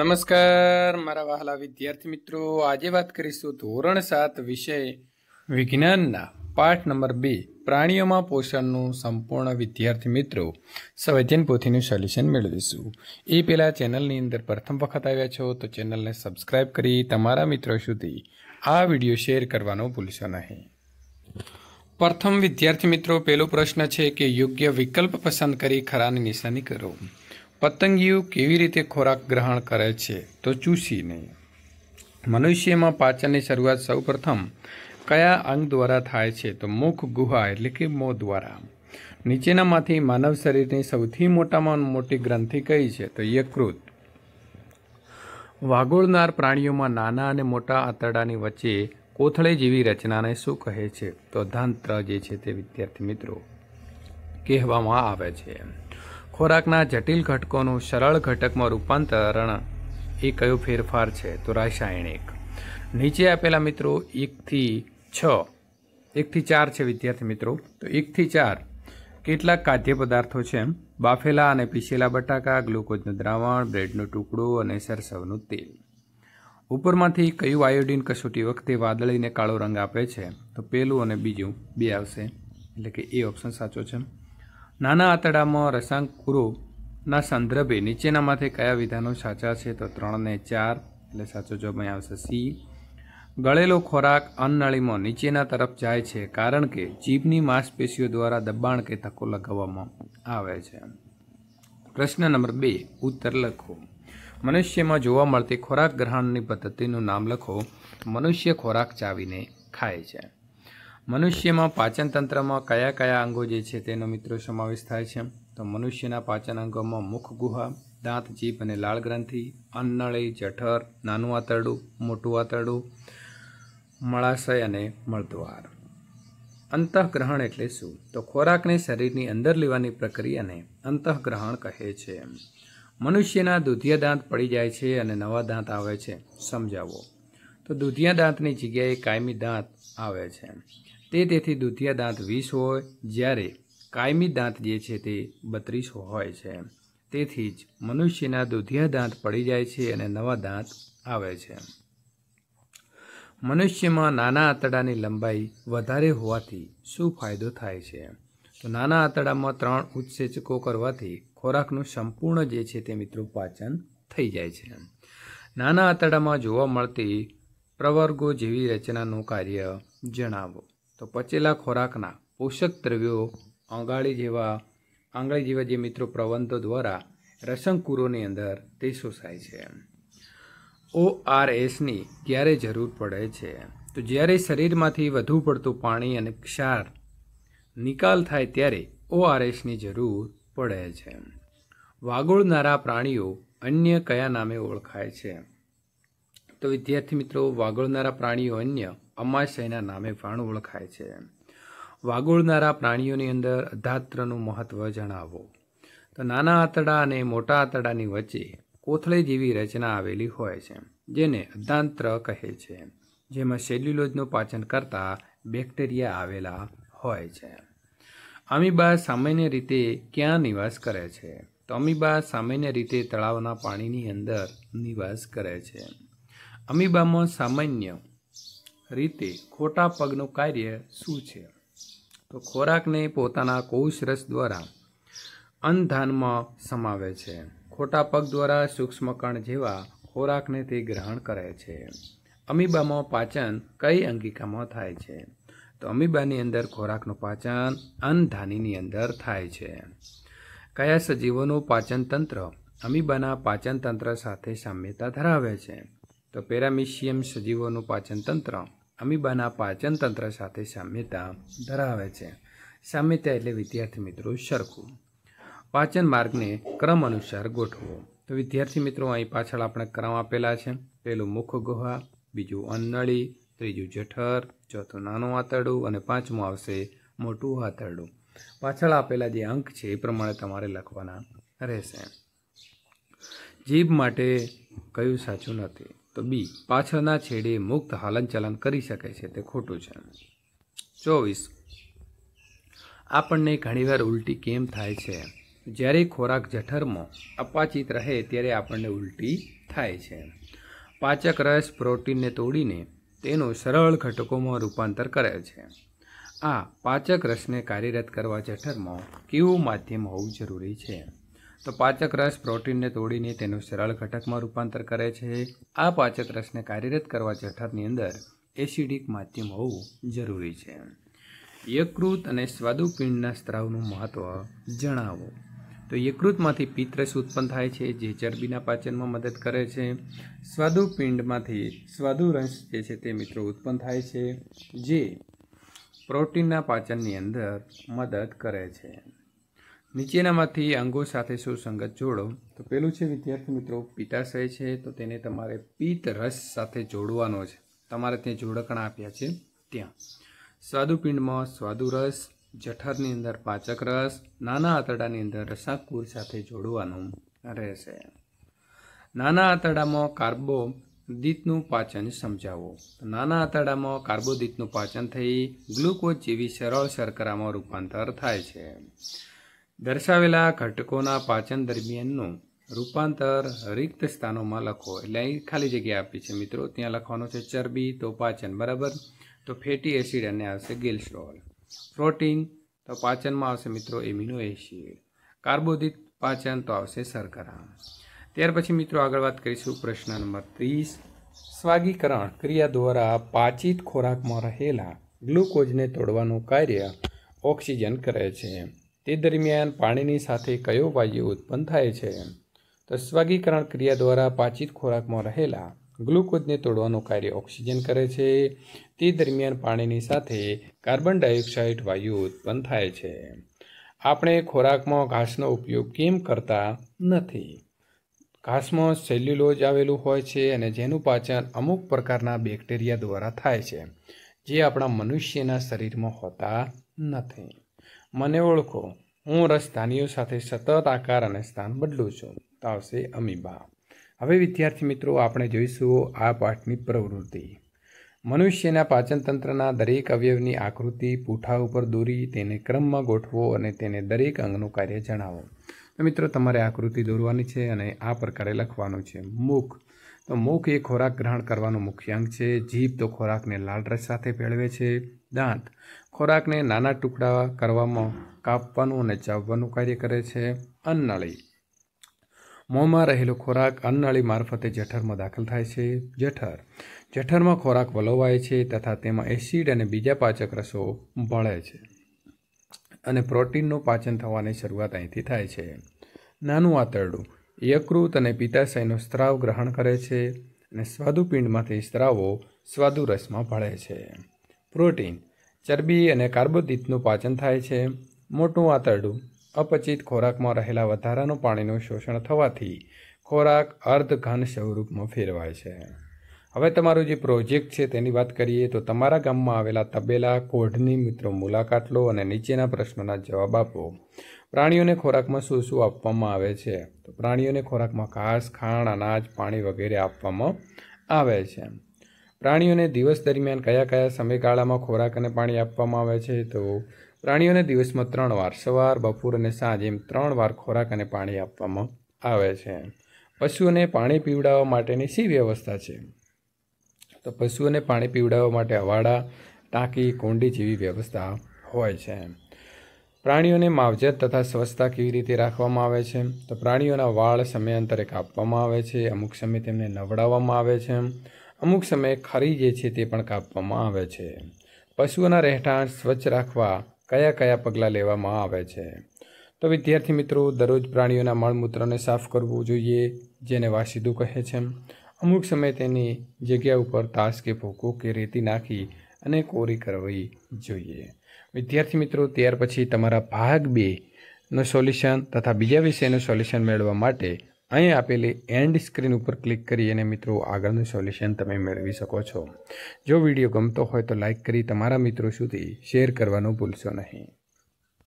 નમસ્કાર મારા વહાલા વિદ્યાર્થી મિત્રો આજે વાત કરીશું ધોરણ સાત વિષય વિજ્ઞાનના પાઠ નંબર બે પ્રાણીઓમાં પોષણનું સંપૂર્ણ વિદ્યાર્થી મિત્રો સંવેદન પોથીનું સોલ્યુશન મેળવીશું એ પહેલાં ચેનલની અંદર પ્રથમ વખત આવ્યા છો તો ચેનલને સબસ્ક્રાઈબ કરી તમારા મિત્રો સુધી આ વિડીયો શેર કરવાનો ભૂલશો નહીં પ્રથમ વિદ્યાર્થી મિત્રો પહેલો પ્રશ્ન છે કે યોગ્ય વિકલ્પ પસંદ કરી ખરાની નિશાની કરો પતંગીઓ કેવી રીતે ખોરાક ગ્રહણ કરે છે તો ચૂસીને મનુષ્યમાં પાચનની શરૂઆત સૌપ્રથમ કયા અંગ દ્વારા થાય છે તો મુખ ગુહા એટલે કે મો દ્વારા નીચેનામાંથી માનવ શરીરની સૌથી મોટામાં મોટી ગ્રંથિ કઈ છે તો યકૃત વાગોળનાર પ્રાણીઓમાં નાના અને મોટા આંતરડાની વચ્ચે કોથળે જેવી રચનાને શું કહે છે તો ધંત્ર જે છે તે વિદ્યાર્થી મિત્રો કહેવામાં આવે છે ખોરાકના જટિલ ઘટકોનું સરળ ઘટકમાં રૂપાંતરણ એ કયો ફેરફાર છે તો રાસાયણિક નીચે આપેલા મિત્રો એકથી છ એકથી ચાર છે વિદ્યાર્થી મિત્રો તો એકથી ચાર કેટલાક ખાદ્ય પદાર્થો છે બાફેલા અને પીસેલા બટાકા ગ્લુકોઝનું દ્રાવણ બ્રેડનો ટુકડો અને સરસવનું તેલ ઉપરમાંથી કયું આયોડિન કસોટી વખતે વાદળીને કાળો રંગ આપે છે તો પહેલું અને બીજું બે આવશે એટલે કે એ ઓપ્શન સાચો છે નાના આંતરડામાં રસાંકુરોના સંદર્ભે નીચેનામાંથી કયા વિધાનો સાચા છે તો ત્રણ ને ચાર એટલે સાચો જવાબ અહીં આવશે સી ગળેલો ખોરાક અન્નળીમાં નીચેના તરફ જાય છે કારણ કે જીભની માંસપેશીઓ દ્વારા દબાણ કે ધક્કો લગાવવામાં આવે છે પ્રશ્ન નંબર બે ઉત્તર લખો મનુષ્યમાં જોવા મળતી ખોરાક ગ્રહણની પદ્ધતિનું નામ લખો મનુષ્ય ખોરાક ચાવીને ખાય છે મનુષ્યમાં પાચન તંત્રમાં કયા કયા અંગો જે છે તેનો મિત્રો સમાવેશ થાય છે તો મનુષ્યના પાચન અંગોમાં મુખ ગુહા દાંત જીભ અને લાળ ગ્રંથિ અન્નળી જઠર નાનું આંતરડું મોટું આંતરડું મળાશય અને મળદ્વાર અંતઃગ્રહણ એટલે શું તો ખોરાકને શરીરની અંદર લેવાની પ્રક્રિયાને અંતઃગ્રહણ કહે છે મનુષ્યના દૂધિયા દાંત પડી જાય છે અને નવા દાંત આવે છે સમજાવો તો દૂધિયા દાંતની જગ્યાએ કાયમી દાંત આવે છે તે તેથી દુધિયા દાંત વીસ હોય જ્યારે કાયમી દાંત જે છે તે બત્રીસ હોય છે તેથી જ મનુષ્યના દુધિયા દાંત પડી જાય છે અને નવા દાંત આવે છે મનુષ્યમાં નાના આંતડાની લંબાઈ વધારે હોવાથી શું ફાયદો થાય છે તો નાના આંતડામાં ત્રણ ઉત્સેચકો કરવાથી ખોરાકનું સંપૂર્ણ જે છે તે મિત્રો પાચન થઈ જાય છે નાના આંતડામાં જોવા મળતી પ્રવર્ગો જેવી રચનાનું કાર્ય જણાવો તો પચેલા ખોરાકના પોષક દ્રવ્યો આંગાળી જેવા આંગળી જેવા જે મિત્રો પ્રબંધો દ્વારા રસંકુરોની અંદર તે શોષાય છે ઓ આર એસની ક્યારે જરૂર પડે છે તો જ્યારે શરીરમાંથી વધુ પડતું પાણી અને ક્ષાર નિકાલ થાય ત્યારે ઓ આર એસની જરૂર પડે છે વાગોળનારા પ્રાણીઓ અન્ય કયા નામે ઓળખાય છે તો વિદ્યાર્થી મિત્રો વાગોળનારા પ્રાણીઓ અન્ય અમાશયના નામે પણ ઓળખાય છે વાગોળનારા પ્રાણીઓની અંદર અધાત્રનું મહત્ત્વ જણાવો તો નાના આંતરડા અને મોટા આંતરડાની વચ્ચે કોથળી જેવી રચના આવેલી હોય છે જેને અધાંત્ર કહે છે જેમાં સેલ્યુલોજનું પાચન કરતા બેક્ટેરિયા આવેલા હોય છે અમીબા સામાન્ય રીતે ક્યાં નિવાસ કરે છે તો અમીબા સામાન્ય રીતે તળાવના પાણીની અંદર નિવાસ કરે છે અમીબામાં સામાન્ય રીતે ખોટા પગનું કાર્ય શું છે તો ખોરાકને પોતાના કૌશરસ દ્વારા અનધાનમાં સમાવે છે ખોટા પગ દ્વારા સૂક્ષ્મકણ જેવા ખોરાકને તે ગ્રહણ કરે છે અમીબામાં પાચન કઈ અંગિકામાં થાય છે તો અમીબાની અંદર ખોરાકનું પાચન અનધાનીની અંદર થાય છે કયા સજીવોનું પાચનતંત્ર અમીબાના પાચનતંત્ર સાથે સામ્યતા ધરાવે છે તો પેરામિશિયમ સજીવોનું પાચનતંત્ર અમીબાના પાચનતંત્ર સાથે સામ્યતા ધરાવે છે સામ્યતા એટલે વિદ્યાર્થી મિત્રો સરખું પાચન માર્ગને ક્રમ અનુસાર ગોઠવો તો વિદ્યાર્થી મિત્રો અહીં પાછળ આપણે ક્રમ આપેલા છે પહેલું મુખ ગુહા બીજું અન્નળી ત્રીજું જઠર ચોથું નાનું આંતરડું અને પાંચમું આવશે મોટું આંતરડું પાછળ આપેલા જે અંક છે એ પ્રમાણે તમારે લખવાના રહેશે જીભ માટે કયું સાચું નથી તો બી પાછળના છેડે મુક્ત હલનચલન કરી શકે છે તે ખોટું છે ચોવીસ આપણને ઘણીવાર ઉલટી કેમ થાય છે જ્યારે ખોરાક જઠરમાં અપાચિત રહે ત્યારે આપણને ઉલટી થાય છે પાચક રસ પ્રોટીનને તોડીને તેનું સરળ ઘટકોમાં રૂપાંતર કરે છે આ પાચક રસને કાર્યરત કરવા જઠરમાં કેવું માધ્યમ હોવું જરૂરી છે તો પાચક રસ પ્રોટીનને તોડીને તેનું સરળ ઘટકમાં રૂપાંતર કરે છે આ પાચક રસને કાર્યરત કરવા જઠરની અંદર એસિડિક માધ્યમ હોવું જરૂરી છે યકૃત અને સ્વાદુપિંડના સ્ત્રાવનું મહત્ત્વ જણાવો તો યકૃતમાંથી પિત્તરસ ઉત્પન્ન થાય છે જે ચરબીના પાચનમાં મદદ કરે છે સ્વાદુપિંડમાંથી સ્વાદુરસ જે છે તે મિત્રો ઉત્પન્ન થાય છે જે પ્રોટીનના પાચનની અંદર મદદ કરે છે નીચેનામાંથી અંગો સાથે સુસંગત જોડો તો પેલું છે વિદ્યાર્થી મિત્રો પિત્તાશય છે તો તેને તમારે પિત્ત રસ સાથે જોડવાનો છે તમારે ત્યાં જોડકણા આપ્યા છે ત્યાં સ્વાદુપિંડમાં સ્વાદુરસ જઠરની અંદર પાચક રસ નાના આંતરડાની અંદર રસાકુર સાથે જોડવાનું રહેશે નાના આંતરડામાં કાર્બો દીતનું પાચન સમજાવો નાના આંતરડામાં કાર્બોદિતનું પાચન થઈ ગ્લુકોઝ જેવી સરળ શર્કરામાં રૂપાંતર થાય છે દર્શાવેલા ઘટકોના પાચન દરમિયાનનું રૂપાંતર રિક્ત સ્થાનોમાં લખો એટલે અહીં ખાલી જગ્યા આપી છે મિત્રો ત્યાં લખવાનું છે ચરબી તો પાચન બરાબર તો ફેટી એસિડ અને આવશે ગેલસ્ટ્રોલ પ્રોટીન તો પાચનમાં આવશે મિત્રો એમિનો એસિડ કાર્બોદિત પાચન તો આવશે શર્કરા ત્યાર પછી મિત્રો આગળ વાત કરીશું પ્રશ્ન નંબર ત્રીસ સ્વાગીકરણ ક્રિયા દ્વારા પાચિત ખોરાકમાં રહેલા ગ્લુકોઝને તોડવાનું કાર્ય ઓક્સિજન કરે છે તે દરમિયાન પાણીની સાથે કયો વાયુ ઉત્પન્ન થાય છે તો સ્વાગીકરણ ક્રિયા દ્વારા પાચિત ખોરાકમાં રહેલા ગ્લુકોઝને તોડવાનું કાર્ય ઓક્સિજન કરે છે તે દરમિયાન પાણીની સાથે કાર્બન ડાયોક્સાઇડ વાયુ ઉત્પન્ન થાય છે આપણે ખોરાકમાં ઘાસનો ઉપયોગ કેમ કરતા નથી ઘાસમાં સેલ્યુલોજ આવેલું હોય છે અને જેનું પાચન અમુક પ્રકારના બેક્ટેરિયા દ્વારા થાય છે જે આપણા મનુષ્યના શરીરમાં હોતા નથી મને ઓળખો હું રસધાનીઓ સાથે સતત આકાર અને સ્થાન બદલું છું તો આવશે અમીબા હવે વિદ્યાર્થી મિત્રો આપણે જોઈશું આ પાઠની પ્રવૃત્તિ મનુષ્યના પાચનતંત્રના દરેક અવયવની આકૃતિ પૂઠા ઉપર દોરી તેને ક્રમમાં ગોઠવો અને તેને દરેક અંગનું કાર્ય જણાવો તો મિત્રો તમારે આકૃતિ દોરવાની છે અને આ પ્રકારે લખવાનું છે મુખ તો મુખ એ ખોરાક ગ્રહણ કરવાનું મુખ્ય અંગ છે જીભ તો ખોરાકને લાલ રસ સાથે ભેળવે છે દાંત ખોરાકને નાના ટુકડા કરવામાં કાપવાનું અને ચાવવાનું કાર્ય કરે છે અન્નળી મોંમાં રહેલો ખોરાક અન્નળી મારફતે જઠરમાં દાખલ થાય છે જઠર જઠરમાં ખોરાક વલોવાય છે તથા તેમાં એસિડ અને બીજા પાચક રસો ભળે છે અને પ્રોટીનનું પાચન થવાની શરૂઆત અહીંથી થાય છે નાનું આંતરડું યકૃત અને પિત્તાશયનો સ્ત્રાવ ગ્રહણ કરે છે અને સ્વાદુપિંડમાંથી સ્ત્રાવો સ્વાદુરસમાં ભળે છે પ્રોટીન ચરબી અને કાર્બોદિતનું પાચન થાય છે મોટું આંતરડું અપચિત ખોરાકમાં રહેલા વધારાનું પાણીનું શોષણ થવાથી ખોરાક અર્ધ ઘન સ્વરૂપમાં ફેરવાય છે હવે તમારું જે પ્રોજેક્ટ છે તેની વાત કરીએ તો તમારા ગામમાં આવેલા તબેલા કોઢની મિત્રો મુલાકાત લો અને નીચેના પ્રશ્નોના જવાબ આપો પ્રાણીઓને ખોરાકમાં શું શું આપવામાં આવે છે તો પ્રાણીઓને ખોરાકમાં ઘાસ ખાણ અનાજ પાણી વગેરે આપવામાં આવે છે પ્રાણીઓને દિવસ દરમિયાન કયા કયા સમયગાળામાં ખોરાક અને પાણી આપવામાં આવે છે તો પ્રાણીઓને દિવસમાં ત્રણ વાર સવાર બપોર અને સાંજ એમ ત્રણ વાર ખોરાક અને પાણી આપવામાં આવે છે પશુઓને પાણી પીવડાવવા માટેની શી વ્યવસ્થા છે તો પશુઓને પાણી પીવડાવવા માટે અવાડા ટાંકી કુંડી જેવી વ્યવસ્થા હોય છે પ્રાણીઓને માવજત તથા સ્વચ્છતા કેવી રીતે રાખવામાં આવે છે તો પ્રાણીઓના વાળ સમયાંતરે કાપવામાં આવે છે અમુક સમયે તેમને નવડાવવામાં આવે છે અમુક સમયે ખરી જે છે તે પણ કાપવામાં આવે છે પશુઓના રહેઠાણ સ્વચ્છ રાખવા કયા કયા પગલાં લેવામાં આવે છે તો વિદ્યાર્થી મિત્રો દરરોજ પ્રાણીઓના મળમૂત્રને સાફ કરવું જોઈએ જેને વાસીદુ કહે છે અમુક સમયે તેની જગ્યા ઉપર તાસ કે ભૂકો કે રેતી નાખી અને કોરી કરવી જોઈએ વિદ્યાર્થી મિત્રો ત્યાર પછી તમારા ભાગ બેનું સોલ્યુશન તથા બીજા વિષયનું સોલ્યુશન મેળવવા માટે અહીં આપેલી એન્ડ સ્ક્રીન ઉપર ક્લિક કરી અને મિત્રો આગળનું સોલ્યુશન તમે મેળવી શકો છો જો વિડીયો ગમતો હોય તો લાઇક કરી તમારા મિત્રો સુધી શેર કરવાનું ભૂલશો નહીં